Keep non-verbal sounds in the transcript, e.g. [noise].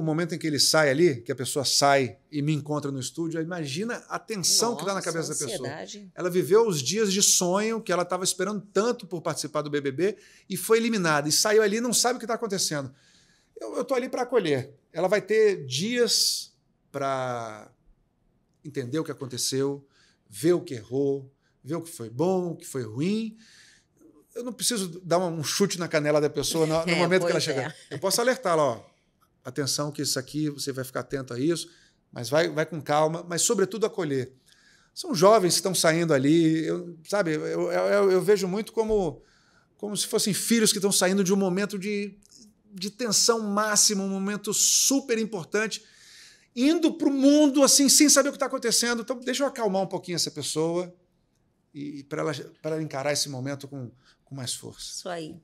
o momento em que ele sai ali, que a pessoa sai e me encontra no estúdio, imagina a tensão Nossa, que dá na cabeça da pessoa. Ela viveu os dias de sonho que ela estava esperando tanto por participar do BBB e foi eliminada. E saiu ali e não sabe o que está acontecendo. Eu estou ali para acolher. Ela vai ter dias para entender o que aconteceu, ver o que errou, ver o que foi bom, o que foi ruim eu não preciso dar um chute na canela da pessoa no, [laughs] é, momento que ela chegar. É. Eu posso alertá-la, ó atenção que isso aqui, você vai ficar atento a isso, mas vai, vai com calma, mas sobretudo acolher. São jovens que estão saindo ali, eu, sabe? Eu, eu, eu vejo muito como, como se fossem filhos que estão saindo de um momento de, de tensão máxima, um momento super importante, indo para o mundo assim, sem saber o que está acontecendo. Então, deixa eu acalmar um pouquinho essa pessoa e, e para ela, ela encarar esse momento com, com mais força. Isso aí.